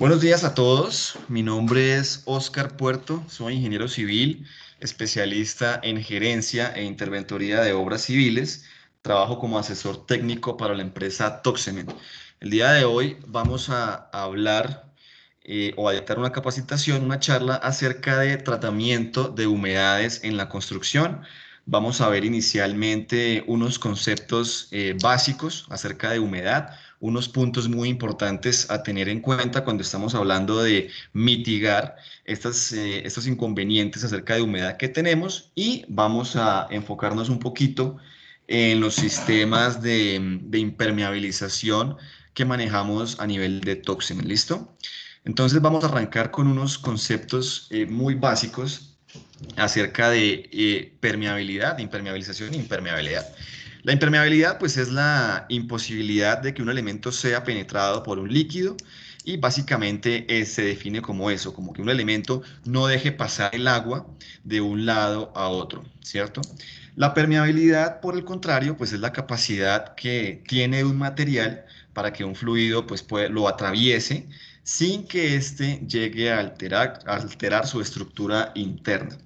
Buenos días a todos. Mi nombre es Oscar Puerto, soy ingeniero civil, especialista en gerencia e interventoría de obras civiles. Trabajo como asesor técnico para la empresa toxemen El día de hoy vamos a hablar eh, o a dar una capacitación, una charla acerca de tratamiento de humedades en la construcción vamos a ver inicialmente unos conceptos eh, básicos acerca de humedad, unos puntos muy importantes a tener en cuenta cuando estamos hablando de mitigar eh, estos inconvenientes acerca de humedad que tenemos y vamos a enfocarnos un poquito en los sistemas de, impermeabilización que manejamos a nivel de Toxin, ¿listo? Entonces vamos a arrancar con unos conceptos eh, muy básicos acerca de eh, permeabilidad, impermeabilización e impermeabilidad. La impermeabilidad pues es la imposibilidad de que un elemento sea penetrado por un líquido y básicamente eh, se define como eso, como que un elemento no deje pasar el agua de un lado a otro, ¿cierto? La permeabilidad, por el contrario, pues es la capacidad que tiene un material para que un fluido pues, lo atraviese sin que éste llegue a alterar, a alterar su estructura interna.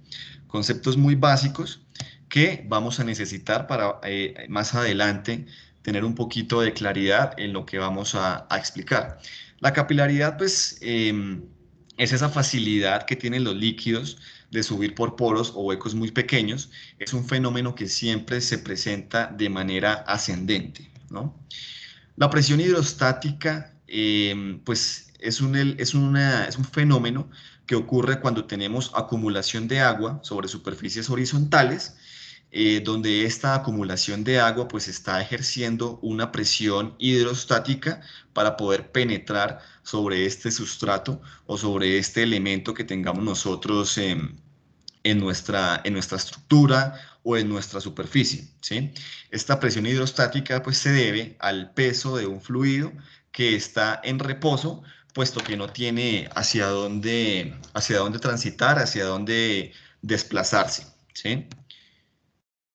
Conceptos muy básicos que vamos a necesitar para eh, más adelante tener un poquito de claridad en lo que vamos a, explicar. La capilaridad, pues, em, es esa facilidad que tienen los líquidos de subir por poros o huecos muy pequeños. Es un fenómeno que siempre se presenta de manera ascendente. La presión hidrostática, em, pues, es un, es, una, es un fenómeno que ocurre cuando tenemos acumulación de agua sobre superficies horizontales, eh, donde esta acumulación de agua pues está ejerciendo una presión hidrostática para poder penetrar sobre este sustrato o sobre este elemento que tengamos nosotros en, nuestra, en nuestra estructura o en nuestra superficie. ¿sí? Esta presión hidrostática pues se debe al peso de un fluido que está en reposo puesto que no tiene hacia dónde, hacia dónde transitar, hacia dónde desplazarse.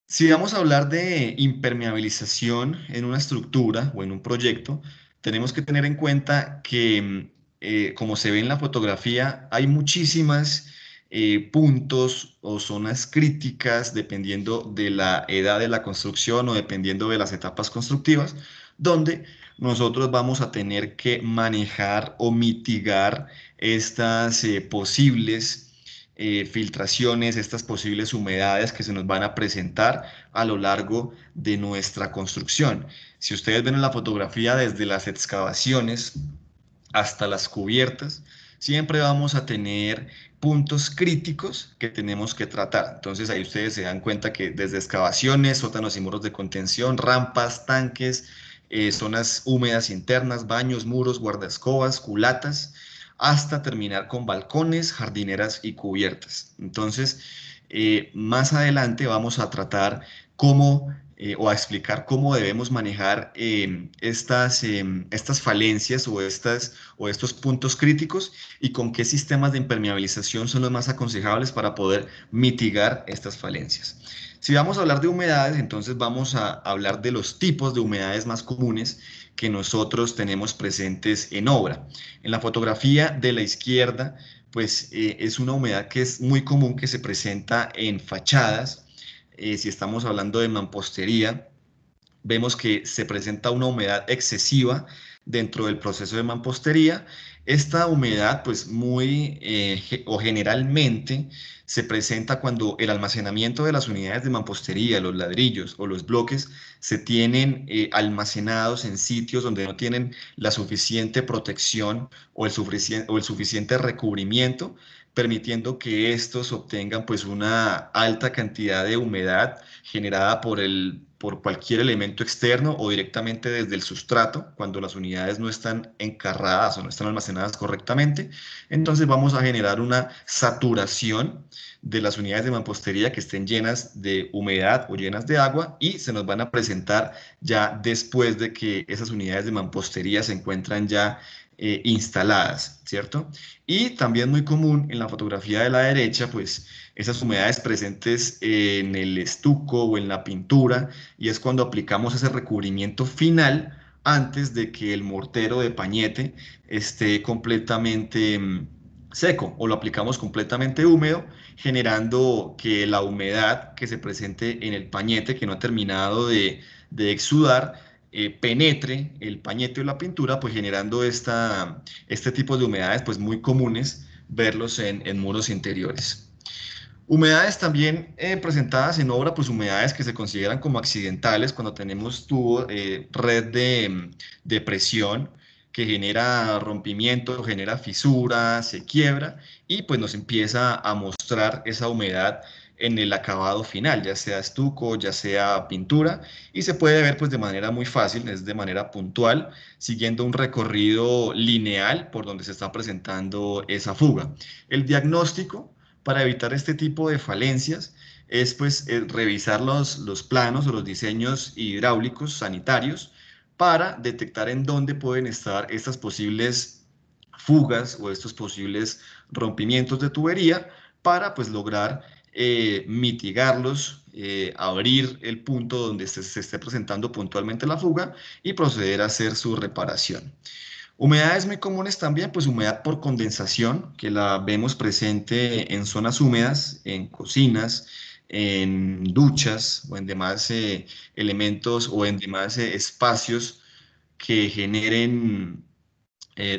Si vamos a hablar de impermeabilización en una estructura o en un proyecto, tenemos que tener en cuenta que, eh, como se ve en la fotografía, hay muchísimas eh, puntos o zonas críticas dependiendo de la edad de la construcción o dependiendo de las etapas constructivas, donde nosotros vamos a tener que manejar o mitigar estas eh, posibles eh, filtraciones, estas posibles humedades que se nos van a presentar a lo largo de nuestra construcción. Si ustedes ven en la fotografía desde las excavaciones hasta las cubiertas, siempre vamos a tener puntos críticos que tenemos que tratar. Entonces ahí ustedes se dan cuenta que desde excavaciones, sótanos y muros de contención, rampas, tanques, eh, zonas húmedas internas, baños, muros, guardescobas, culatas, hasta terminar con balcones, jardineras y cubiertas. Entonces, eh, más adelante vamos a tratar cómo eh, o a explicar cómo debemos manejar em, estas, em, estas falencias o, estas, o estos puntos críticos y con qué sistemas de impermeabilización son los más aconsejables para poder mitigar estas falencias. Si vamos a hablar de humedades, entonces vamos a hablar de los tipos de humedades más comunes que nosotros tenemos presentes en obra. En la fotografía de la izquierda, pues eh, es una humedad que es muy común que se presenta en fachadas, eh, si estamos hablando de mampostería, vemos que se presenta una humedad excesiva dentro del proceso de mampostería. Esta humedad, pues muy eh, o generalmente se presenta cuando el almacenamiento de las unidades de mampostería, los ladrillos o los bloques se tienen eh, almacenados en sitios donde no tienen la suficiente protección o el, o el suficiente recubrimiento permitiendo que estos obtengan pues una alta cantidad de humedad generada por, el, por cualquier elemento externo o directamente desde el sustrato, cuando las unidades no están encarradas o no están almacenadas correctamente, entonces vamos a generar una saturación de las unidades de mampostería que estén llenas de humedad o llenas de agua y se nos van a presentar ya después de que esas unidades de mampostería se encuentran ya eh, instaladas, ¿cierto? Y también muy común en la fotografía de la derecha, pues esas humedades presentes en el estuco o en la pintura, y es cuando aplicamos ese recubrimiento final antes de que el mortero de pañete esté completamente mm, seco o lo aplicamos completamente húmedo, generando que la humedad que se presente en el pañete que no ha terminado de exudar eh, penetre el pañete o la pintura, pues generando este tipo de humedades pues muy comunes verlos en, muros interiores. Humedades también eh, presentadas en obra, pues humedades que se consideran como accidentales cuando tenemos tubo, eh, red de, presión que genera rompimiento, genera fisuras, se quiebra y pues nos empieza a mostrar esa humedad en el acabado final, ya sea estuco, ya sea pintura, y se puede ver pues de manera muy fácil, es de manera puntual, siguiendo un recorrido lineal por donde se está presentando esa fuga. El diagnóstico para evitar este tipo de falencias es pues eh, revisar los, planos o los diseños hidráulicos sanitarios para detectar en dónde pueden estar estas posibles fugas o estos posibles rompimientos de tubería para pues lograr eh, mitigarlos, eh, abrir el punto donde se, esté presentando puntualmente la fuga y proceder a hacer su reparación. Humedades muy comunes también, pues humedad por condensación, que la vemos presente en zonas húmedas, en cocinas, en duchas o en demás eh, elementos o en demás espacios que generen,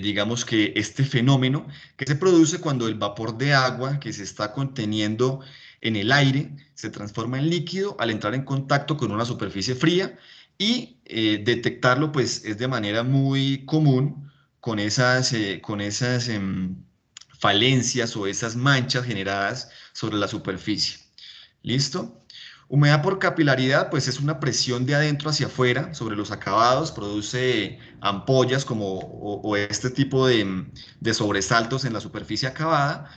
digamos que este fenómeno que se produce cuando el vapor de agua que se está conteniendo en el aire, se transforma en líquido al entrar en contacto con una superficie fría y eh, detectarlo pues es de manera muy común con esas, eh, con esas em, falencias o esas manchas generadas sobre la superficie. ¿Listo? Humedad por capilaridad, pues es una presión de adentro hacia afuera sobre los acabados, produce ampollas como, o, este tipo de sobresaltos en la superficie acabada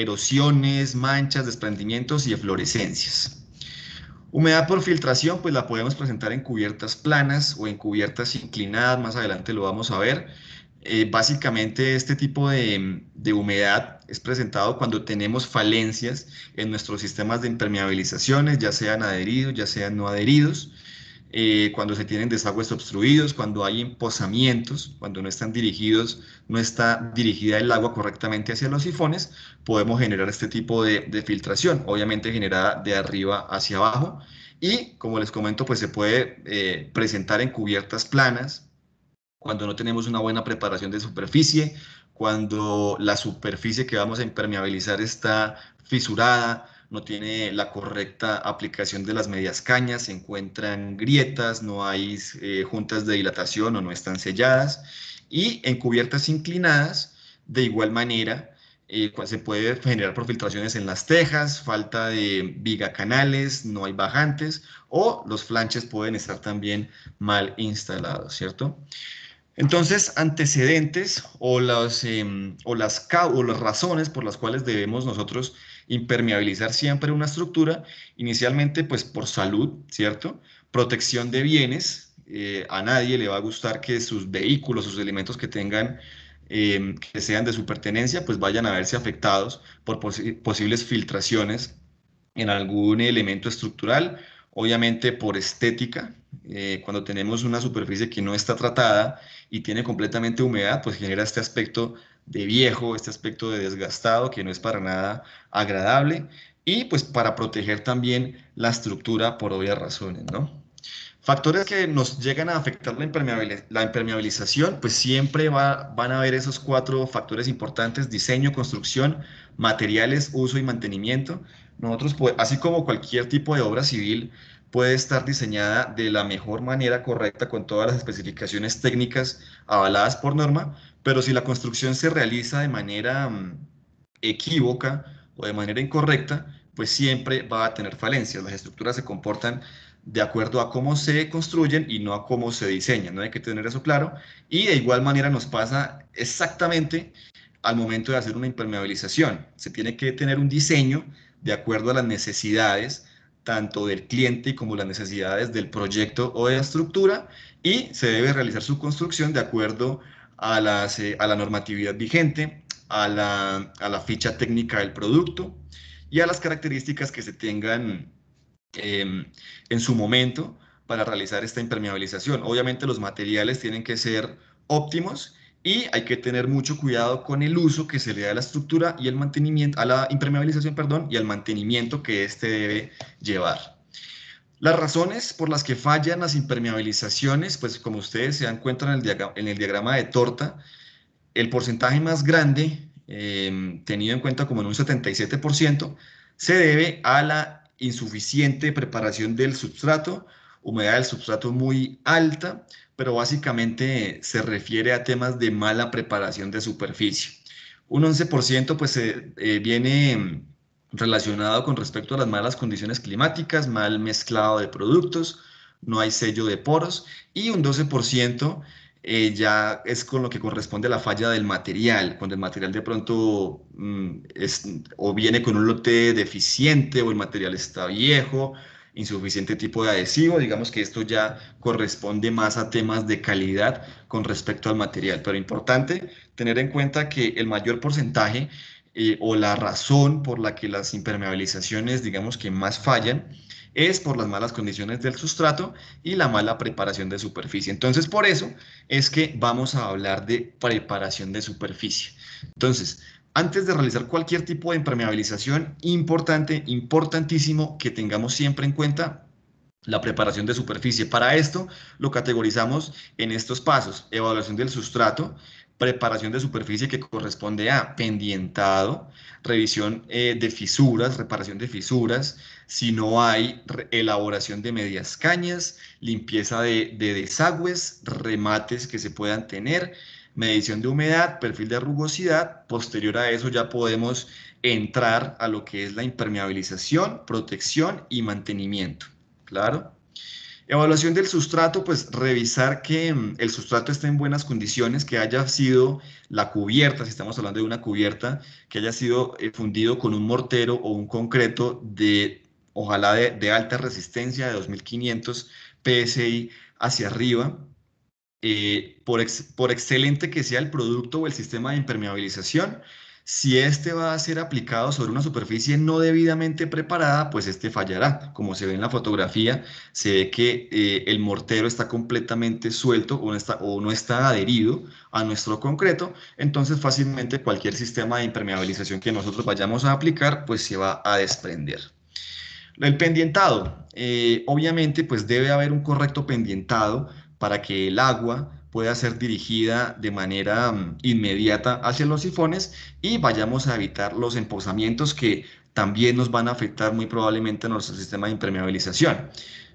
erosiones, manchas, desprendimientos y eflorescencias. Humedad por filtración, pues la podemos presentar en cubiertas planas o en cubiertas inclinadas, más adelante lo vamos a ver. Eh, básicamente este tipo de, de, humedad es presentado cuando tenemos falencias en nuestros sistemas de impermeabilizaciones, ya sean adheridos, ya sean no adheridos. Eh, cuando se tienen desagües obstruidos, cuando hay emposamientos, cuando no están dirigidos, no está dirigida el agua correctamente hacia los sifones, podemos generar este tipo de, filtración, obviamente generada de arriba hacia abajo. Y como les comento, pues se puede eh, presentar en cubiertas planas, cuando no tenemos una buena preparación de superficie, cuando la superficie que vamos a impermeabilizar está fisurada, no tiene la correcta aplicación de las medias cañas, se encuentran grietas, no hay eh, juntas de dilatación o no están selladas. Y en cubiertas inclinadas, de igual manera, eh, se puede generar por filtraciones en las tejas, falta de viga canales, no hay bajantes o los flanches pueden estar también mal instalados, ¿cierto? Entonces, antecedentes o las, em, o las, o las razones por las cuales debemos nosotros impermeabilizar siempre una estructura, inicialmente pues por salud, ¿cierto? Protección de bienes, eh, a nadie le va a gustar que sus vehículos, sus elementos que tengan, em, que sean de su pertenencia, pues vayan a verse afectados por posibles filtraciones en algún elemento estructural obviamente por estética. Eh, cuando tenemos una superficie que no está tratada y tiene completamente humedad, pues genera este aspecto de viejo, este aspecto de desgastado que no es para nada agradable y pues para proteger también la estructura por obvias razones, ¿no? Factores que nos llegan a afectar la, impermeabilización, pues siempre van a haber esos cuatro factores importantes, diseño, construcción, materiales, uso y mantenimiento, nosotros, así como cualquier tipo de obra civil, puede estar diseñada de la mejor manera correcta con todas las especificaciones técnicas avaladas por norma, pero si la construcción se realiza de manera mm, equívoca o de manera incorrecta, pues siempre va a tener falencias. Las estructuras se comportan de acuerdo a cómo se construyen y no a cómo se diseñan, ¿no? Hay que tener eso claro. Y de igual manera nos pasa exactamente al momento de hacer una impermeabilización. Se tiene que tener un diseño de acuerdo a las necesidades tanto del cliente como las necesidades del proyecto o de la estructura y se debe realizar su construcción de acuerdo a, eh, a la normatividad vigente, a la, ficha técnica del producto y a las características que se tengan em, en su momento para realizar esta impermeabilización. Obviamente los materiales tienen que ser óptimos y hay que tener mucho cuidado con el uso que se le da a la estructura y el mantenimiento, a la impermeabilización, perdón, y al mantenimiento que éste debe llevar. Las razones por las que fallan las impermeabilizaciones, pues como ustedes se dan cuenta en el, diagrama, de torta, el porcentaje más grande, em, tenido en cuenta como en un 77%, se debe a la insuficiente preparación del substrato, humedad del substrato muy alta, pero básicamente se refiere a temas de mala preparación de superficie. Un 11% pues se eh, eh, viene relacionado con respecto a las malas condiciones climáticas, mal mezclado de productos, no hay sello de poros y un 12% eh, ya es con lo que corresponde a la falla del material, cuando el material de pronto mm, es, o viene con un lote deficiente o el material está viejo insuficiente tipo de adhesivo, digamos que esto ya corresponde más a temas de calidad con respecto al material, pero importante tener en cuenta que el mayor porcentaje eh, o la razón por la que las impermeabilizaciones, digamos que más fallan, es por las malas condiciones del sustrato y la mala preparación de superficie. Entonces, por eso es que vamos a hablar de preparación de superficie. Entonces, antes de realizar cualquier tipo de impermeabilización, importante, importantísimo que tengamos siempre en cuenta la preparación de superficie. Para esto lo categorizamos en estos pasos. Evaluación del sustrato, preparación de superficie que corresponde a pendientado, revisión eh, de fisuras, reparación de fisuras, si no hay elaboración de medias cañas, limpieza de, de desagües, remates que se puedan tener, medición de humedad, perfil de rugosidad. Posterior a eso ya podemos entrar a lo que es la impermeabilización, protección y mantenimiento. Claro. Evaluación del sustrato, pues revisar que mm, el sustrato esté en buenas condiciones, que haya sido la cubierta, si estamos hablando de una cubierta, que haya sido eh, fundido con un mortero o un concreto de, ojalá de, de alta resistencia, de 2500 PSI hacia arriba, eh, por, por excelente que sea el producto o el sistema de impermeabilización, si este va a ser aplicado sobre una superficie no debidamente preparada, pues este fallará. Como se ve en la fotografía, se ve que eh, el mortero está completamente suelto o no está, o no está adherido a nuestro concreto, entonces fácilmente cualquier sistema de impermeabilización que nosotros vayamos a aplicar, pues se va a desprender. El pendientado, eh, obviamente, pues debe haber un correcto pendientado para que el agua pueda ser dirigida de manera mm, inmediata hacia los sifones y vayamos a evitar los emposamientos que también nos van a afectar muy probablemente a nuestro sistema de impermeabilización.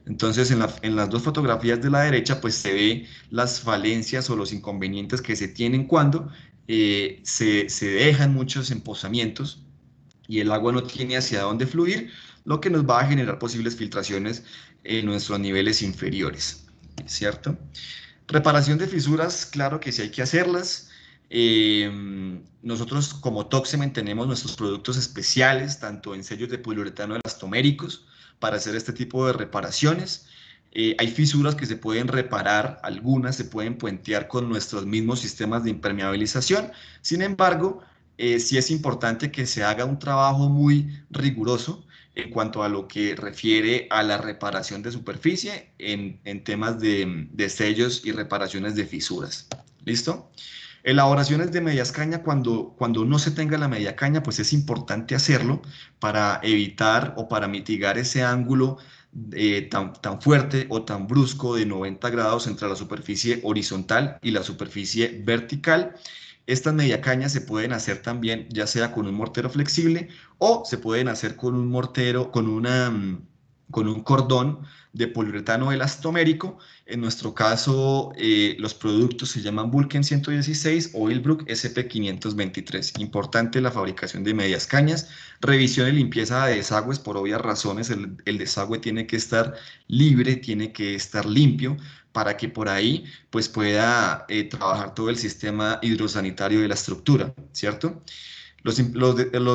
Entonces, en, las dos fotografías de la derecha, pues se ve las falencias o los inconvenientes que se tienen cuando eh, se, se dejan muchos emposamientos y el agua no tiene hacia dónde fluir, lo que nos va a generar posibles filtraciones en nuestros niveles inferiores. ¿cierto? Reparación de fisuras, claro que sí hay que hacerlas. Em, nosotros como Toxemen tenemos nuestros productos especiales, tanto en sellos de poliuretano elastoméricos, para hacer este tipo de reparaciones. Eh, hay fisuras que se pueden reparar, algunas se pueden puentear con nuestros mismos sistemas de impermeabilización. Sin embargo, eh, sí es importante que se haga un trabajo muy riguroso en cuanto a lo que refiere a la reparación de superficie en, temas de, sellos y reparaciones de fisuras. ¿Listo? Elaboraciones de medias caña, cuando, cuando no se tenga la media caña, pues es importante hacerlo para evitar o para mitigar ese ángulo eh, tan, tan fuerte o tan brusco de 90 grados entre la superficie horizontal y la superficie vertical estas cañas se pueden hacer también ya sea con un mortero flexible o se pueden hacer con un mortero, con, una, mm, con un cordón de poliuretano elastomérico. En nuestro caso, eh, los productos se llaman Vulcan 116 o Ilbrook SP523. Importante la fabricación de medias cañas. Revisión y limpieza de desagües. Por obvias razones, el, desagüe tiene que estar libre, tiene que estar limpio para que por ahí pues, pueda eh, trabajar todo el sistema hidrosanitario de la estructura, ¿cierto? Los,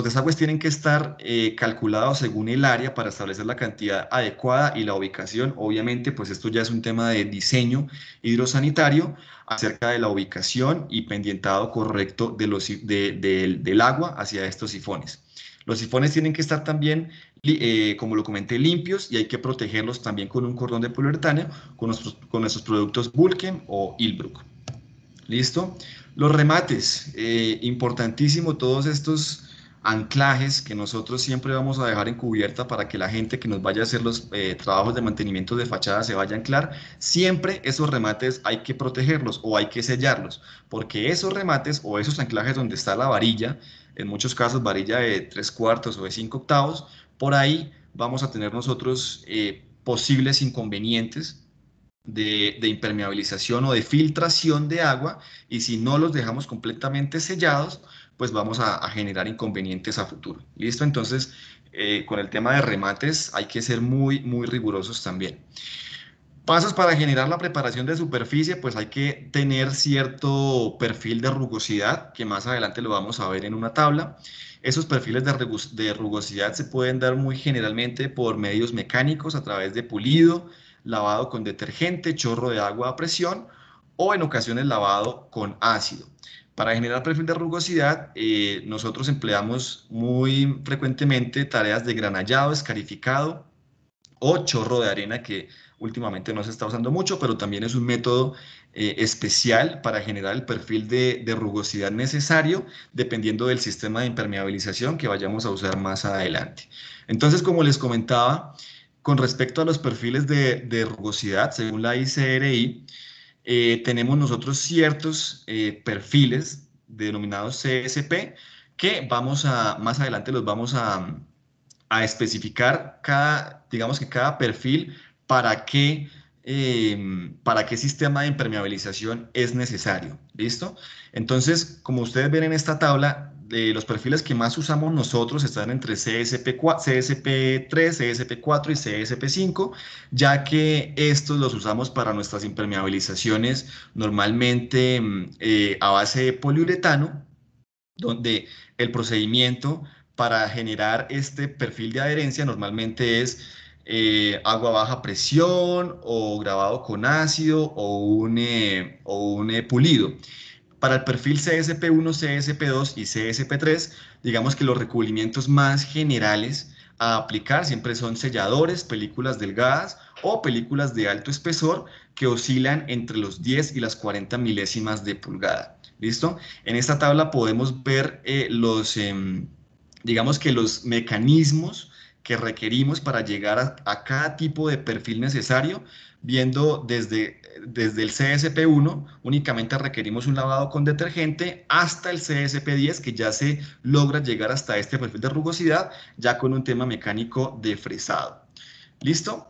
desagües tienen que estar eh, calculados según el área para establecer la cantidad adecuada y la ubicación. Obviamente, pues esto ya es un tema de diseño hidrosanitario acerca de la ubicación y pendientado correcto de los, del agua hacia estos sifones. Los sifones tienen que estar también, eh, como lo comenté, limpios y hay que protegerlos también con un cordón de poliuretano con nuestros, productos Vulcan o Ilbrook. ¿Listo? Los remates, eh, importantísimo todos estos anclajes que nosotros siempre vamos a dejar encubierta para que la gente que nos vaya a hacer los eh, trabajos de mantenimiento de fachada se vaya a anclar, siempre esos remates hay que protegerlos o hay que sellarlos, porque esos remates o esos anclajes donde está la varilla, en muchos casos varilla de tres cuartos o de cinco octavos, por ahí vamos a tener nosotros eh, posibles inconvenientes de, impermeabilización o de filtración de agua y si no los dejamos completamente sellados, pues vamos a, generar inconvenientes a futuro. ¿Listo? Entonces, eh, con el tema de remates hay que ser muy, muy rigurosos también. Pasos para generar la preparación de superficie, pues hay que tener cierto perfil de rugosidad, que más adelante lo vamos a ver en una tabla. Esos perfiles de rugosidad se pueden dar muy generalmente por medios mecánicos, a través de pulido, lavado con detergente, chorro de agua a presión o en ocasiones lavado con ácido. Para generar perfil de rugosidad, eh, nosotros empleamos muy frecuentemente tareas de granallado, escarificado o chorro de arena, que últimamente no se está usando mucho, pero también es un método eh, especial para generar el perfil de rugosidad necesario, dependiendo del sistema de impermeabilización que vayamos a usar más adelante. Entonces, como les comentaba, con respecto a los perfiles de, rugosidad, según la ICRI, eh, tenemos nosotros ciertos eh, perfiles denominados CSP que vamos a, más adelante los vamos a, especificar cada, digamos que cada perfil para qué, em, para qué sistema de impermeabilización es necesario, ¿listo? Entonces, como ustedes ven en esta tabla, de los perfiles que más usamos nosotros están entre CSP4, CSP3, CSP4 y CSP5, ya que estos los usamos para nuestras impermeabilizaciones normalmente mm, eh, a base de poliuretano, donde el procedimiento para generar este perfil de adherencia normalmente es eh, agua agua baja presión o grabado con ácido o un, eh, o un pulido. Para el perfil CSP1, CSP2 y CSP3, digamos que los recubrimientos más generales a aplicar siempre son selladores, películas delgadas o películas de alto espesor que oscilan entre los 10 y las 40 milésimas de pulgada. ¿Listo? En esta tabla podemos ver eh, los, em, digamos que los mecanismos que requerimos para llegar a, cada tipo de perfil necesario, viendo desde desde el CSP1 únicamente requerimos un lavado con detergente hasta el CSP10 que ya se logra llegar hasta este perfil de rugosidad ya con un tema mecánico de fresado. ¿Listo?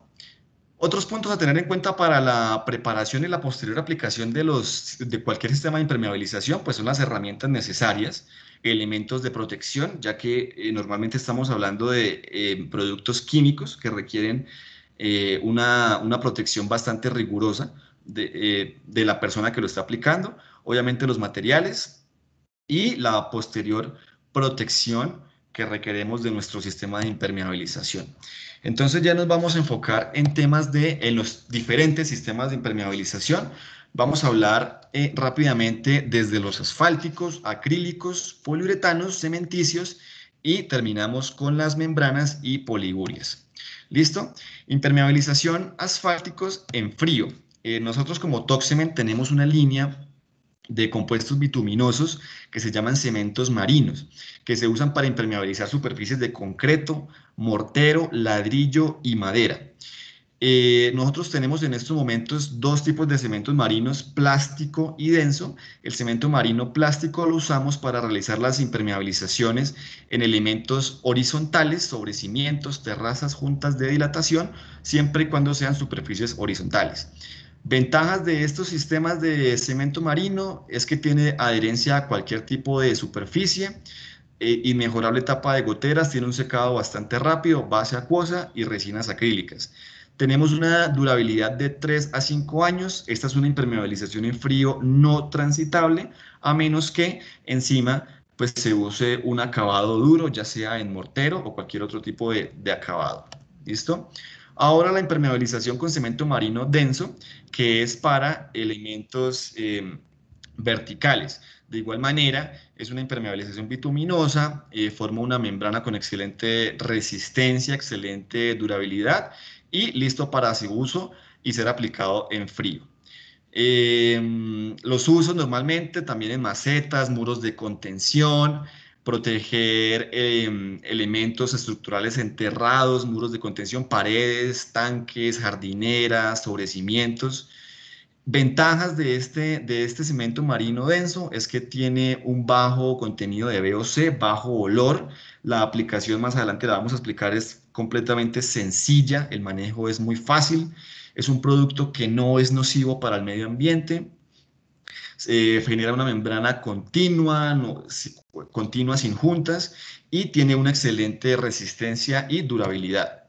Otros puntos a tener en cuenta para la preparación y la posterior aplicación de, los, de cualquier sistema de impermeabilización pues son las herramientas necesarias, elementos de protección, ya que eh, normalmente estamos hablando de eh, productos químicos que requieren eh, una protección bastante rigurosa, eh, de, la persona que lo está aplicando, obviamente los materiales y la posterior protección que requeremos de nuestro sistema de impermeabilización. Entonces ya nos vamos a enfocar en temas de en los diferentes sistemas de impermeabilización. Vamos a hablar eh, rápidamente desde los asfálticos, acrílicos, poliuretanos, cementicios y terminamos con las membranas y poligurias. ¿Listo? Impermeabilización asfálticos en frío. Eh, nosotros como Toxemen tenemos una línea de compuestos bituminosos que se llaman cementos marinos, que se usan para impermeabilizar superficies de concreto, mortero, ladrillo y madera. Eh, nosotros tenemos en estos momentos dos tipos de cementos marinos, plástico y denso. El cemento marino plástico lo usamos para realizar las impermeabilizaciones en elementos horizontales, sobre cimientos, terrazas, juntas de dilatación, siempre y cuando sean superficies horizontales. Ventajas de estos sistemas de cemento marino es que tiene adherencia a cualquier tipo de superficie, eh, inmejorable tapa de goteras, tiene un secado bastante rápido, base acuosa y resinas acrílicas. Tenemos una durabilidad de 3 a 5 años. Esta es una impermeabilización en frío no transitable, a menos que encima pues, se use un acabado duro, ya sea en mortero o cualquier otro tipo de, de acabado. ¿Listo? Ahora la impermeabilización con cemento marino denso, que es para elementos em, verticales. De igual manera, es una impermeabilización bituminosa, eh, forma una membrana con excelente resistencia, excelente durabilidad y listo para su uso y ser aplicado en frío. Em, los usos normalmente también en macetas, muros de contención, proteger em, elementos estructurales enterrados, muros de contención, paredes, tanques, jardineras, sobrecimientos. Ventajas de este, de este cemento marino denso es que tiene un bajo contenido de VOC, bajo olor. La aplicación más adelante la vamos a explicar es completamente sencilla, el manejo es muy fácil. Es un producto que no es nocivo para el medio ambiente, eh, genera una membrana continua, continua sin juntas y tiene una excelente resistencia y durabilidad.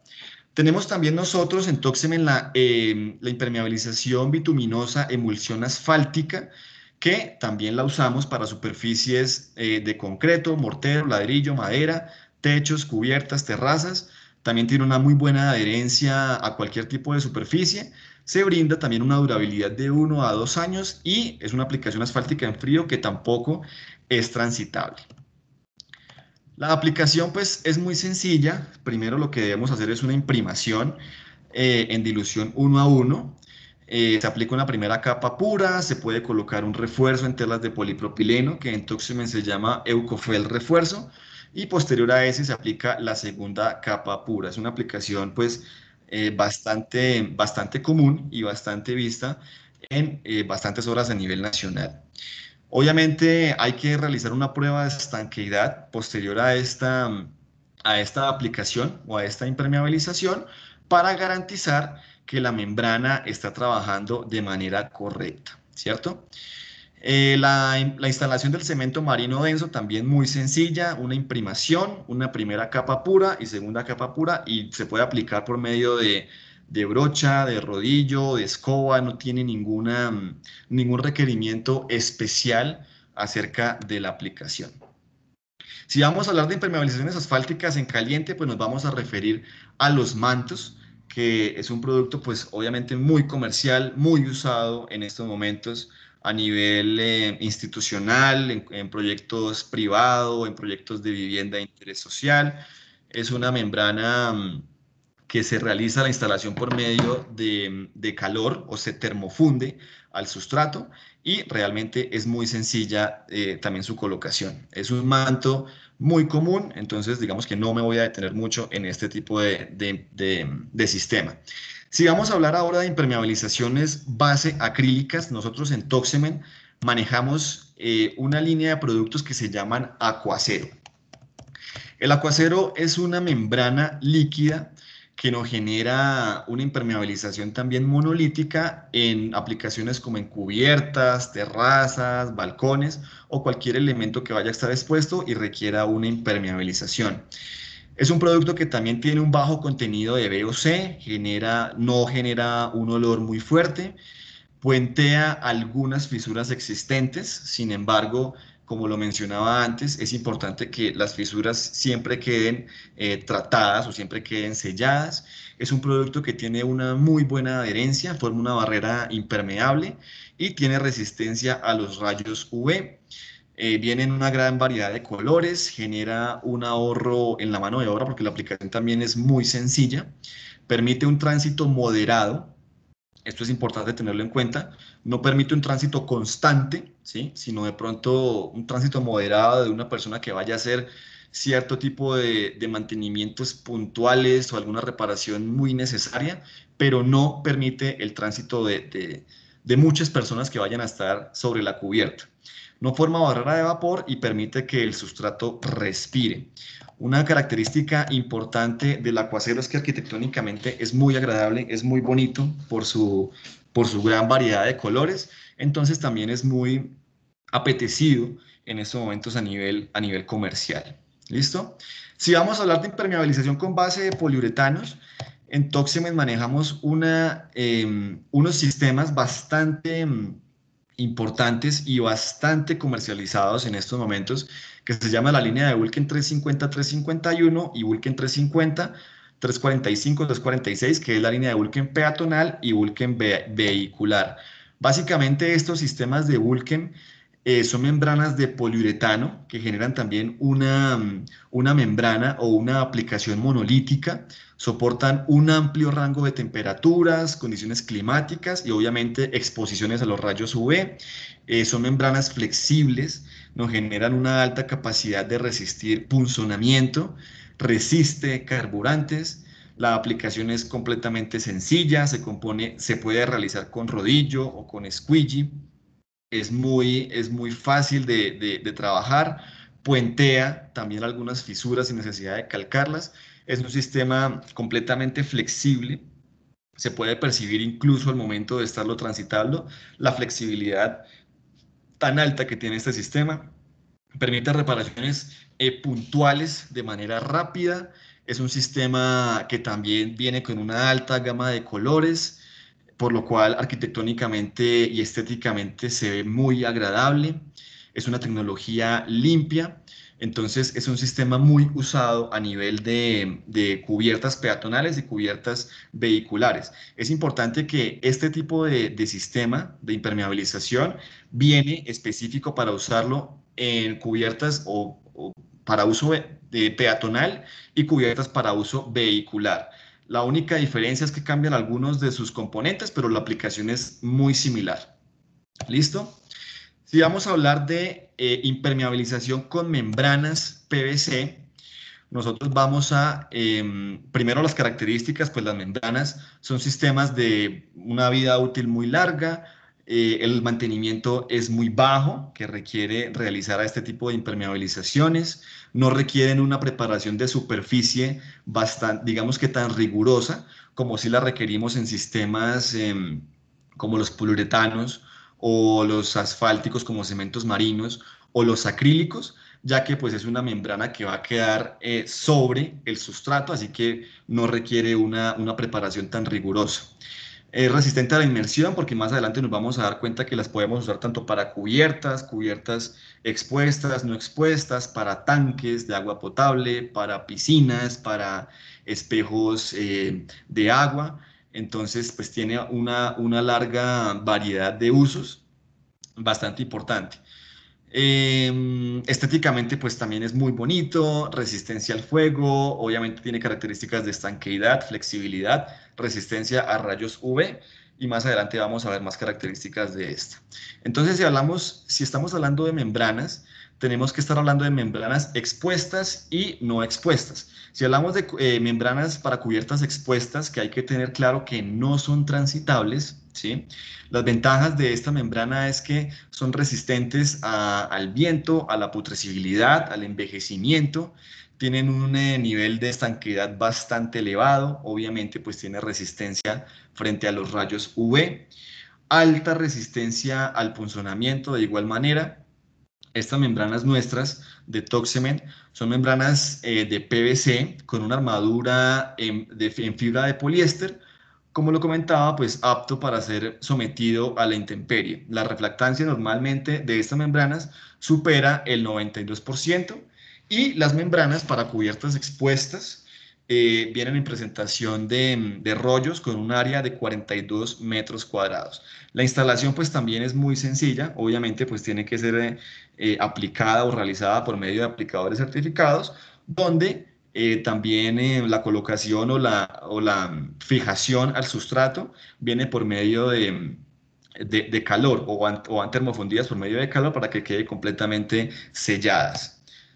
Tenemos también nosotros en Toxemen em, la, impermeabilización bituminosa emulsión asfáltica, que también la usamos para superficies eh, de concreto, mortero, ladrillo, madera, techos, cubiertas, terrazas. También tiene una muy buena adherencia a cualquier tipo de superficie se brinda también una durabilidad de 1 a 2 años y es una aplicación asfáltica en frío que tampoco es transitable. La aplicación pues es muy sencilla. Primero lo que debemos hacer es una imprimación eh, en dilución 1 a 1. Eh, se aplica una primera capa pura, se puede colocar un refuerzo en telas de polipropileno que en Toximen se llama Eucofel refuerzo y posterior a ese se aplica la segunda capa pura. Es una aplicación pues eh, bastante, bastante común y bastante vista en eh, bastantes obras a nivel nacional. Obviamente hay que realizar una prueba de estanqueidad posterior a esta, a esta aplicación o a esta impermeabilización para garantizar que la membrana está trabajando de manera correcta, ¿cierto? Eh, la, instalación del cemento marino denso también muy sencilla, una imprimación, una primera capa pura y segunda capa pura y se puede aplicar por medio de, brocha, de rodillo, de escoba, no tiene ningún requerimiento especial acerca de la aplicación. Si vamos a hablar de impermeabilizaciones asfálticas en caliente, pues nos vamos a referir a los mantos, que es un producto pues obviamente muy comercial, muy usado en estos momentos, a nivel eh, institucional, en, proyectos privados, en proyectos de vivienda de interés social. Es una membrana mm, que se realiza la instalación por medio mm, de, calor o se termofunde al sustrato y realmente es muy sencilla eh, también su colocación. Es un manto muy común, entonces digamos que no me voy a detener mucho en este tipo de, de, de sistema. Si vamos a hablar ahora de impermeabilizaciones base acrílicas, nosotros en Toxemen manejamos eh, una línea de productos que se llaman acuacero. El acuacero es una membrana líquida que nos genera una impermeabilización también monolítica en aplicaciones como en cubiertas, terrazas, balcones o cualquier elemento que vaya a estar expuesto y requiera una impermeabilización. Es un producto que también tiene un bajo contenido de VOC, genera, no genera un olor muy fuerte, puentea algunas fisuras existentes, sin embargo, como lo mencionaba antes, es importante que las fisuras siempre queden eh, tratadas o siempre queden selladas. Es un producto que tiene una muy buena adherencia, forma una barrera impermeable y tiene resistencia a los rayos UV. Eh, viene en una gran variedad de colores, genera un ahorro en la mano de obra porque la aplicación también es muy sencilla, permite un tránsito moderado, esto es importante tenerlo en cuenta, no permite un tránsito constante, ¿sí? sino de pronto un tránsito moderado de una persona que vaya a hacer cierto tipo de, mantenimientos puntuales o alguna reparación muy necesaria, pero no permite el tránsito de muchas personas que vayan a estar sobre la cubierta. No forma barrera de vapor y permite que el sustrato respire. Una característica importante del acuacero es que arquitectónicamente es muy agradable, es muy bonito por su, por su gran variedad de colores, entonces también es muy apetecido en estos momentos a nivel, a nivel comercial. ¿Listo? Si vamos a hablar de impermeabilización con base de poliuretanos, en Toximen manejamos una, em, unos sistemas bastante em, importantes y bastante comercializados en estos momentos, que se llama la línea de Vulcan 350-351 y Vulcan 350. 345, 346, que es la línea de Vulcan peatonal y Vulcan vehicular. Básicamente estos sistemas de Vulcan eh, son membranas de poliuretano que generan también mm, una, membrana o una aplicación monolítica, soportan un amplio rango de temperaturas, condiciones climáticas y obviamente exposiciones a los rayos UV. Eh, son membranas flexibles, nos generan una alta capacidad de resistir punzonamiento, resiste carburantes, la aplicación es completamente sencilla, se se puede realizar con rodillo o con squeegee es muy, es muy fácil de, trabajar, puentea también algunas fisuras sin necesidad de calcarlas, es un sistema completamente flexible, se puede percibir incluso al momento de estarlo transitando, la flexibilidad tan alta que tiene este sistema, permite reparaciones eh, puntuales de manera rápida, es un sistema que también viene con una alta gama de colores, por lo cual arquitectónicamente y estéticamente se ve muy agradable. Es una tecnología limpia, entonces es un sistema muy usado a nivel de, cubiertas peatonales y cubiertas vehiculares. Es importante que este tipo de, sistema de impermeabilización viene específico para usarlo en cubiertas para uso de, eh, peatonal y cubiertas para uso vehicular. La única diferencia es que cambian algunos de sus componentes, pero la aplicación es muy similar. ¿Listo? Si vamos a hablar de eh, impermeabilización con membranas PVC, nosotros vamos a, em, primero las características, pues las membranas son sistemas de una vida útil muy larga, eh, el mantenimiento es muy bajo, que requiere realizar a este tipo de impermeabilizaciones, no requieren una preparación de superficie bastante, digamos que tan rigurosa como si la requerimos en sistemas em, como los poliuretanos o los asfálticos como cementos marinos o los acrílicos, ya que pues es una membrana que va a quedar eh, sobre el sustrato, así que no requiere una preparación tan rigurosa. Es resistente a la inmersión, porque más adelante nos vamos a dar cuenta que las podemos usar tanto para cubiertas, cubiertas expuestas, no expuestas, para tanques de agua potable, para piscinas, para espejos eh, de agua. Entonces, pues tiene una, una larga variedad de usos bastante importante. Em, estéticamente, pues también es muy bonito, resistencia al fuego, obviamente tiene características de estanqueidad, flexibilidad, resistencia a rayos UV y más adelante vamos a ver más características de esta. Entonces, si hablamos, si estamos hablando de membranas, tenemos que estar hablando de membranas expuestas y no expuestas. Si hablamos de eh, membranas para cubiertas expuestas, que hay que tener claro que no son transitables, ¿sí? Las ventajas de esta membrana es que son resistentes al viento, a la putrecibilidad, al envejecimiento, tienen un eh, nivel de estanqueidad bastante elevado, obviamente pues tiene resistencia frente a los rayos UV, alta resistencia al punzonamiento de igual manera, estas membranas nuestras de Toxemen son membranas eh, de PVC con una armadura en, fibra de poliéster, como lo comentaba, pues apto para ser sometido a la intemperie. La reflectancia normalmente de estas membranas supera el 92% y las membranas para cubiertas expuestas eh, vienen en presentación de, rollos con un área de 42 metros cuadrados. La instalación pues también es muy sencilla, obviamente pues tiene que ser eh, eh, aplicada o realizada por medio de aplicadores certificados, donde también la colocación o la, o la fijación al sustrato viene por medio de... calor o van, o por medio de calor para que quede completamente selladas.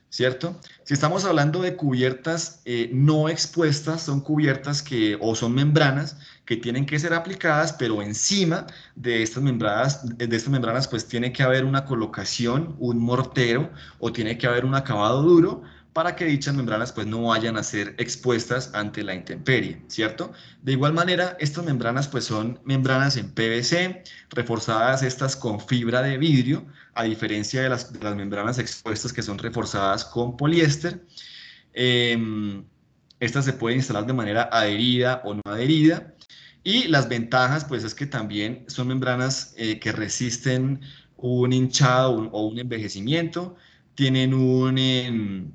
¿cierto? Si estamos hablando de cubiertas eh, no expuestas, son cubiertas que o son membranas que tienen que ser aplicadas, pero encima de estas membranas, de estas membranas pues tiene que haber una colocación, un mortero o tiene que haber un acabado duro para que dichas membranas pues no vayan a ser expuestas ante la intemperie, ¿cierto? De igual manera, estas membranas pues son membranas en PVC, reforzadas estas con fibra de vidrio, a diferencia de las, membranas expuestas que son reforzadas con poliéster. Em, estas se pueden instalar de manera adherida o no adherida. Y las ventajas, pues, es que también son membranas eh, que resisten un hinchado o un envejecimiento, tienen un, em,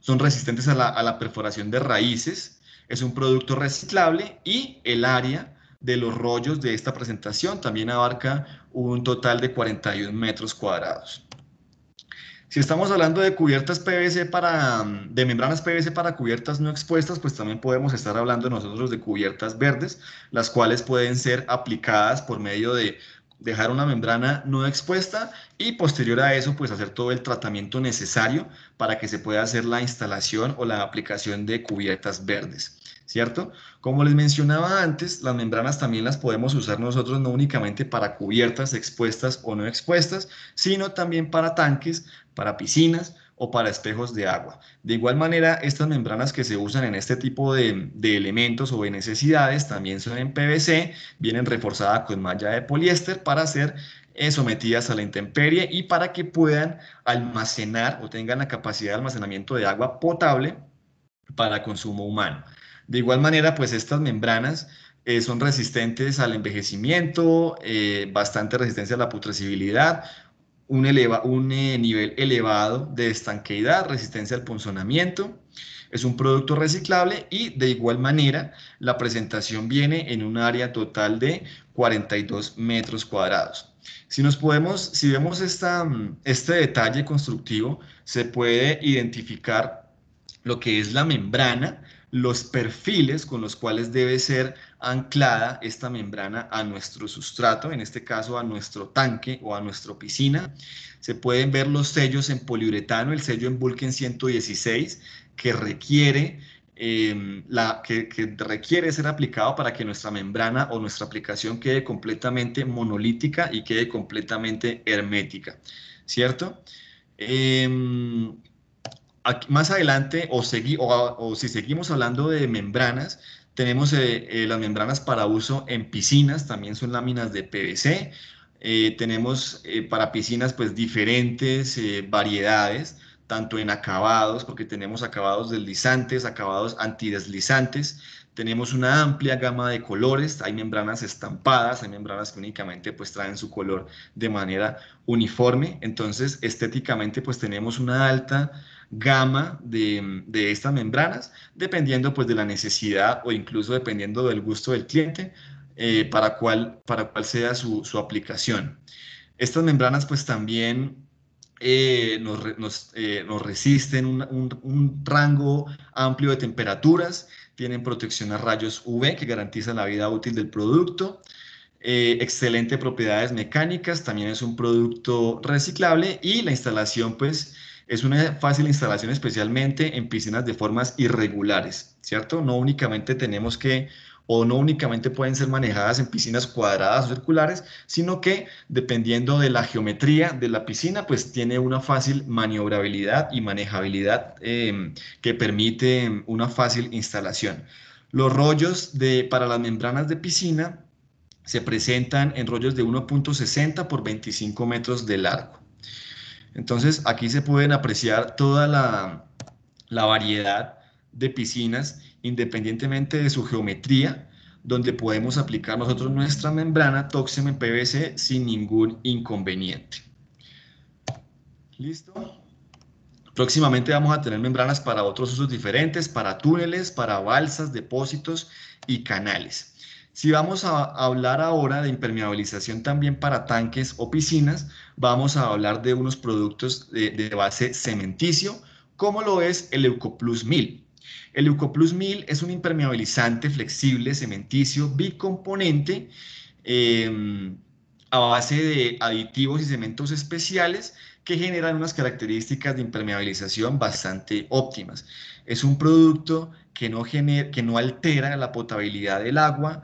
son resistentes a la, a la perforación de raíces, es un producto reciclable y el área de los rollos de esta presentación también abarca un total de 41 metros cuadrados. Si estamos hablando de cubiertas PVC para, de membranas PVC para cubiertas no expuestas, pues también podemos estar hablando nosotros de cubiertas verdes, las cuales pueden ser aplicadas por medio de dejar una membrana no expuesta y posterior a eso pues hacer todo el tratamiento necesario para que se pueda hacer la instalación o la aplicación de cubiertas verdes, ¿cierto? Como les mencionaba antes, las membranas también las podemos usar nosotros no únicamente para cubiertas expuestas o no expuestas, sino también para tanques, para piscinas, o para espejos de agua. De igual manera, estas membranas que se usan en este tipo de, elementos o de necesidades también son en PVC, vienen reforzadas con malla de poliéster para ser eh, sometidas a la intemperie y para que puedan almacenar o tengan la capacidad de almacenamiento de agua potable para consumo humano. De igual manera, pues estas membranas eh, son resistentes al envejecimiento, eh, bastante resistencia a la putrecibilidad, un, eleva, un eh, nivel elevado de estanqueidad, resistencia al ponzonamiento, es un producto reciclable y de igual manera la presentación viene en un área total de 42 metros cuadrados. Si nos podemos, si vemos mm, este detalle constructivo, se puede identificar lo que es la membrana, los perfiles con los cuales debe ser anclada esta membrana a nuestro sustrato, en este caso a nuestro tanque o a nuestra piscina. Se pueden ver los sellos en poliuretano, el sello en Vulcan 116, que requiere em, la, que, requiere ser aplicado para que nuestra membrana o nuestra aplicación quede completamente monolítica y quede completamente hermética, ¿cierto? Em, más adelante, o si seguimos hablando de membranas, tenemos eh, eh, las membranas para uso en piscinas, también son láminas de PVC. Eh, tenemos para piscinas pues diferentes variedades, tanto en acabados, porque tenemos acabados deslizantes, acabados antideslizantes. Tenemos una amplia gama de colores, hay membranas estampadas, hay membranas que únicamente pues traen su color de manera uniforme, entonces estéticamente pues tenemos una alta gama de, estas membranas, dependiendo pues de la necesidad o incluso dependiendo del gusto del cliente eh, para, cuál para sea su, aplicación. Estas membranas pues también eh, eh, nos, resisten un, rango amplio de temperaturas, tienen protección a rayos UV que garantiza la vida útil del producto, excelente propiedades mecánicas, también es un producto reciclable y la instalación pues es una fácil instalación especialmente en piscinas de formas irregulares, ¿cierto? No únicamente tenemos que o no únicamente pueden ser manejadas en piscinas cuadradas o circulares, sino que dependiendo de la geometría de la piscina, pues tiene una fácil maniobrabilidad y manejabilidad em, que permite una fácil instalación. Los rollos de, para las membranas de piscina se presentan en rollos de 1.60 por 25 metros de largo. Entonces, aquí se pueden apreciar toda la, variedad de piscinas, independientemente de su geometría, donde podemos aplicar nosotros nuestra membrana tóxima en PVC sin ningún inconveniente. ¿Listo? Próximamente vamos a tener membranas para otros usos diferentes, para túneles, para balsas, depósitos y canales. Si vamos a hablar ahora de impermeabilización también para tanques o piscinas, vamos a hablar de unos productos de, base cementicio, como lo es el Eucoplus 1000. El Eucoplus 1000 es un impermeabilizante flexible cementicio bicomponente em, a base de aditivos y cementos especiales que generan unas características de impermeabilización bastante óptimas. Es un producto que no, que no altera la potabilidad del agua,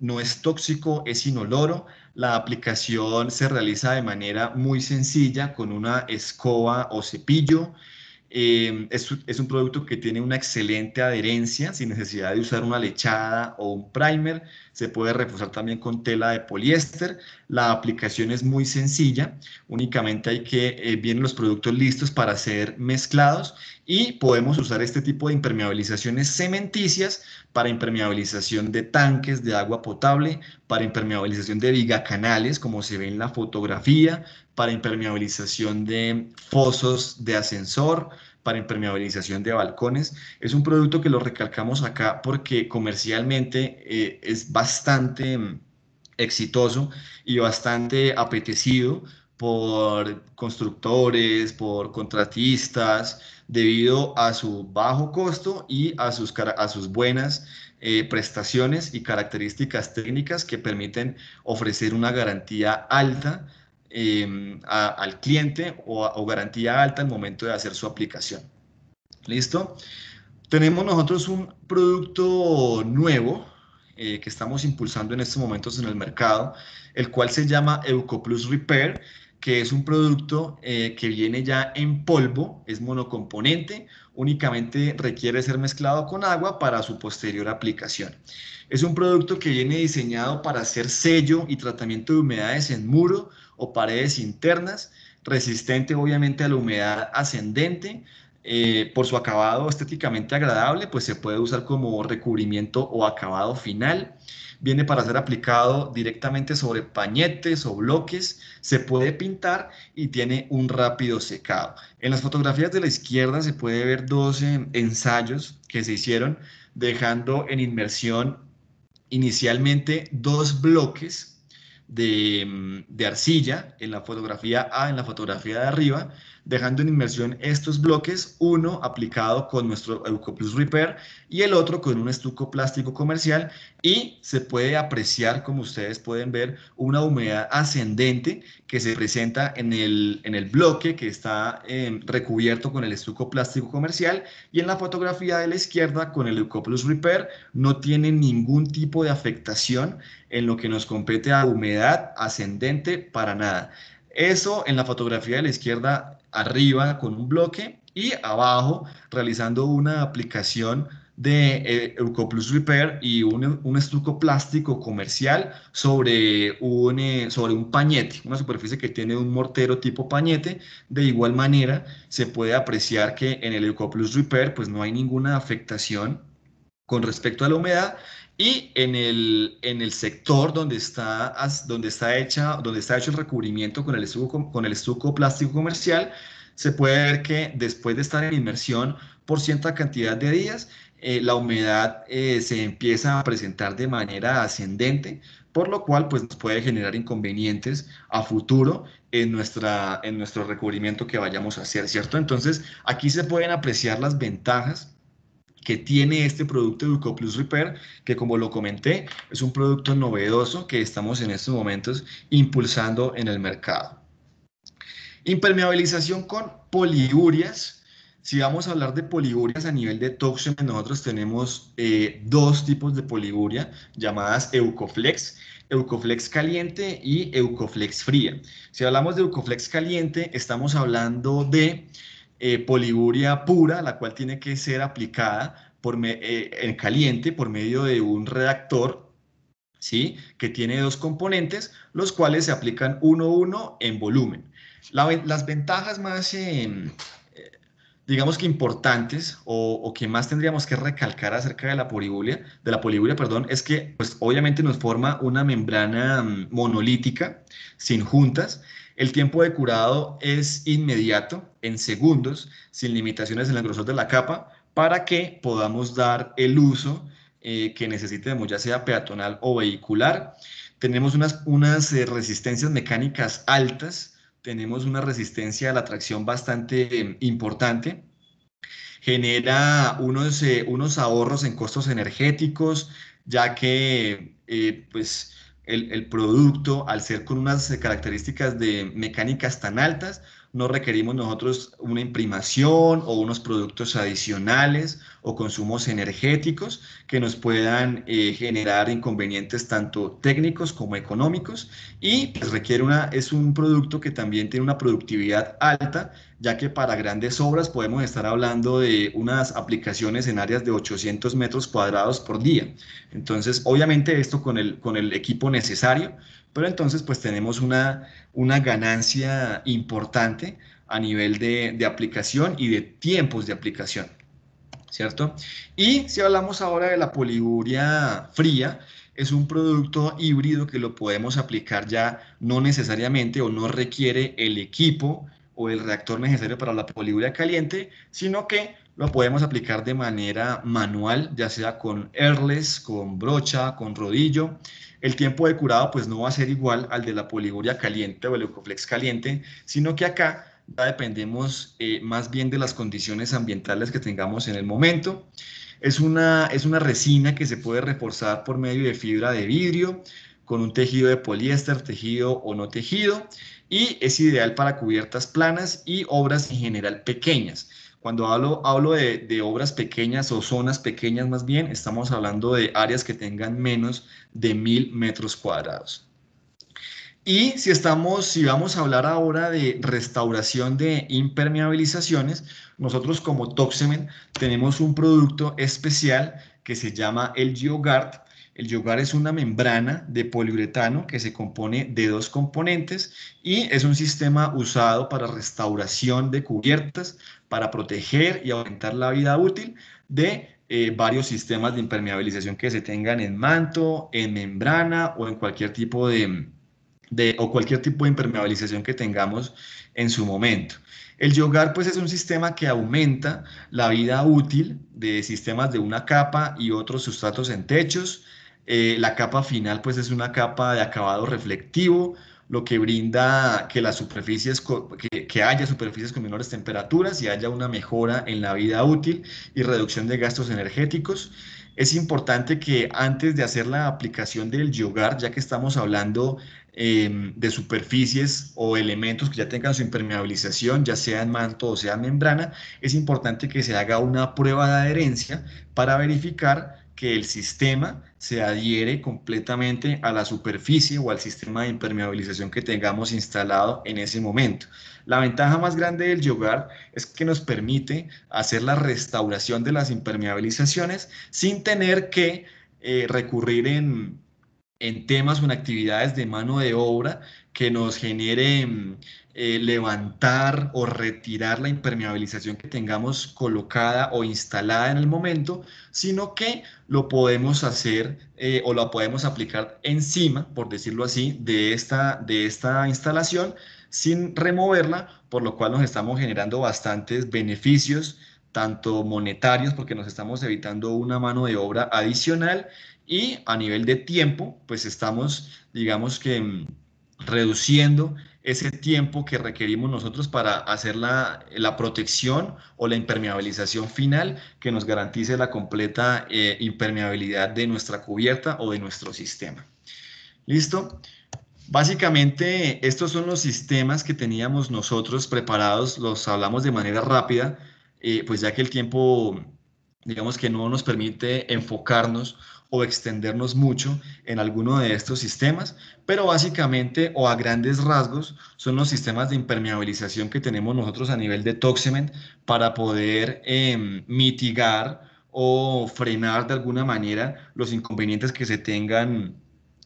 no es tóxico, es inoloro. La aplicación se realiza de manera muy sencilla con una escoba o cepillo. Em, es, un producto que tiene una excelente adherencia sin necesidad de usar una lechada o un primer. Se puede reforzar también con tela de poliéster. La aplicación es muy sencilla. Únicamente hay que, eh, vienen los productos listos para ser mezclados y podemos usar este tipo de impermeabilizaciones cementicias para impermeabilización de tanques de agua potable, para impermeabilización de vigacanales, como se ve en la fotografía, para impermeabilización de fosos de ascensor, para impermeabilización de balcones. Es un producto que lo recalcamos acá porque comercialmente eh, es bastante mm, exitoso y bastante apetecido por constructores, por contratistas, debido a su bajo costo y a sus, a sus buenas eh, prestaciones y características técnicas que permiten ofrecer una garantía alta em, al cliente o, garantía alta al momento de hacer su aplicación. ¿Listo? Tenemos nosotros un producto nuevo eh, que estamos impulsando en estos momentos en el mercado, el cual se llama EucoPlus Repair que es un producto eh, que viene ya en polvo, es monocomponente, únicamente requiere ser mezclado con agua para su posterior aplicación. Es un producto que viene diseñado para hacer sello y tratamiento de humedades en muro o paredes internas, resistente obviamente a la humedad ascendente, eh, por su acabado estéticamente agradable, pues se puede usar como recubrimiento o acabado final. Viene para ser aplicado directamente sobre pañetes o bloques, se puede pintar y tiene un rápido secado. En las fotografías de la izquierda se puede ver dos em, ensayos que se hicieron dejando en inmersión inicialmente dos bloques de em, arcilla en la fotografía A, en la fotografía de arriba, dejando en inmersión estos bloques, uno aplicado con nuestro Eucoplus Repair y el otro con un estuco plástico comercial y se puede apreciar, como ustedes pueden ver, una humedad ascendente que se presenta en el, bloque que está em, recubierto con el estuco plástico comercial y en la fotografía de la izquierda con el Eucoplus Repair no tiene ningún tipo de afectación en lo que nos compete a humedad ascendente para nada. Eso en la fotografía de la izquierda arriba con un bloque y abajo realizando una aplicación de eh, Eucoplus Repair y un, un estuco plástico comercial sobre un, eh, sobre un pañete, una superficie que tiene un mortero tipo pañete. De igual manera, se puede apreciar que en el Eucoplus Repair pues no hay ninguna afectación con respecto a la humedad y en el, en el sector donde está, donde, está hecha, donde está hecho el recubrimiento con el, estuco, con el estuco plástico comercial, se puede ver que después de estar en inmersión por cierta cantidad de días, eh, la humedad eh, se empieza a presentar de manera ascendente, por lo cual pues, puede generar inconvenientes a futuro en, nuestra, en nuestro recubrimiento que vayamos a hacer, ¿cierto? Entonces, aquí se pueden apreciar las ventajas que tiene este producto de Eucoplus Repair, que como lo comenté, es un producto novedoso que estamos en estos momentos impulsando en el mercado. Impermeabilización con poligurias. Si vamos a hablar de poligurias a nivel de toxemes, nosotros tenemos eh, dos tipos de poliguria llamadas Eucoflex, Eucoflex caliente y Eucoflex fría. Si hablamos de Eucoflex caliente, estamos hablando de eh, poliguria pura, la cual tiene que ser aplicada por eh, en caliente por medio de un reactor ¿sí? que tiene dos componentes, los cuales se aplican uno a uno en volumen. las ventajas más, em, eh, digamos que importantes, o, que más tendríamos que recalcar acerca de la poliburia de la perdón, es que pues, obviamente nos forma una membrana mm, monolítica, sin juntas, el tiempo de curado es inmediato, en segundos, sin limitaciones en el grosor de la capa, para que podamos dar el uso eh, que necesitemos, ya sea peatonal o vehicular. Tenemos unas, unas eh, resistencias mecánicas altas, tenemos una resistencia a la tracción bastante em, importante, genera unos, eh, unos ahorros en costos energéticos, ya que pues, el, producto, al ser con unas eh, características de mecánicas tan altas, no requerimos nosotros una imprimación o unos productos adicionales o consumos energéticos que nos puedan eh, generar inconvenientes tanto técnicos como económicos y pues, requiere una, es un producto que también tiene una productividad alta ya que para grandes obras podemos estar hablando de unas aplicaciones en áreas de 800 metros cuadrados por día. Entonces, obviamente esto con el, con el equipo necesario pero entonces pues tenemos una, una ganancia importante a nivel de, aplicación y de tiempos de aplicación, ¿cierto? Y si hablamos ahora de la poliuria fría, es un producto híbrido que lo podemos aplicar ya no necesariamente o no requiere el equipo o el reactor necesario para la poliuria caliente, sino que lo podemos aplicar de manera manual, ya sea con airless, con brocha, con rodillo. El tiempo de curado pues no va a ser igual al de la poliguria caliente o el Ecoflex caliente, sino que acá ya dependemos eh, más bien de las condiciones ambientales que tengamos en el momento. Es una, es una resina que se puede reforzar por medio de fibra de vidrio, con un tejido de poliéster, tejido o no tejido, y es ideal para cubiertas planas y obras en general pequeñas. Cuando hablo, hablo de, obras pequeñas o zonas pequeñas más bien, estamos hablando de áreas que tengan menos de mil metros cuadrados. Y si, estamos, si vamos a hablar ahora de restauración de impermeabilizaciones, nosotros como Toxemen tenemos un producto especial que se llama el GeoGuard. El yogart es una membrana de poliuretano que se compone de dos componentes y es un sistema usado para restauración de cubiertas, para proteger y aumentar la vida útil de eh, varios sistemas de impermeabilización que se tengan en manto, en membrana o en cualquier tipo de, cualquier tipo de impermeabilización que tengamos en su momento. El yogar pues es un sistema que aumenta la vida útil de sistemas de una capa y otros sustratos en techos. Eh, la capa final pues es una capa de acabado reflectivo lo que brinda que las superficies, que, haya superficies con menores temperaturas y haya una mejora en la vida útil y reducción de gastos energéticos. Es importante que antes de hacer la aplicación del yogar, ya que estamos hablando em, de superficies o elementos que ya tengan su impermeabilización, ya sea en manto o sea membrana, es importante que se haga una prueba de adherencia para verificar que el sistema se adhiere completamente a la superficie o al sistema de impermeabilización que tengamos instalado en ese momento. La ventaja más grande del yogar es que nos permite hacer la restauración de las impermeabilizaciones sin tener que eh, recurrir en, temas o en actividades de mano de obra que nos genere eh, levantar o retirar la impermeabilización que tengamos colocada o instalada en el momento, sino que lo podemos hacer eh, o lo podemos aplicar encima, por decirlo así, de esta, de esta instalación sin removerla, por lo cual nos estamos generando bastantes beneficios, tanto monetarios, porque nos estamos evitando una mano de obra adicional, y a nivel de tiempo, pues estamos, digamos que, mm, reduciendo ese tiempo que requerimos nosotros para hacer la, protección o la impermeabilización final que nos garantice la completa eh, impermeabilidad de nuestra cubierta o de nuestro sistema. ¿Listo? Básicamente, estos son los sistemas que teníamos nosotros preparados, los hablamos de manera rápida, eh, pues ya que el tiempo digamos que no nos permite enfocarnos o extendernos mucho en alguno de estos sistemas, pero básicamente o a grandes rasgos son los sistemas de impermeabilización que tenemos nosotros a nivel de Toxement para poder em, mitigar o frenar de alguna manera los inconvenientes que se tengan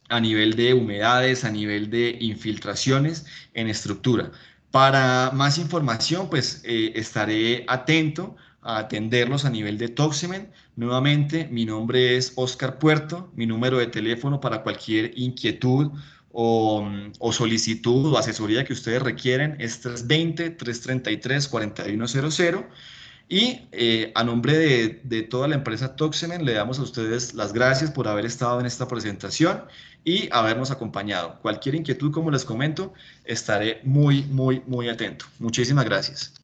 a nivel de humedades, a nivel de infiltraciones en estructura. Para más información, pues eh, estaré atento a atenderlos a nivel de Toximen. Nuevamente, mi nombre es Oscar Puerto, mi número de teléfono para cualquier inquietud o, solicitud o asesoría que ustedes requieren es 320-333-4100. Y eh, a nombre de, toda la empresa Toximen le damos a ustedes las gracias por haber estado en esta presentación y habernos acompañado. Cualquier inquietud, como les comento, estaré muy, muy, muy atento. Muchísimas gracias.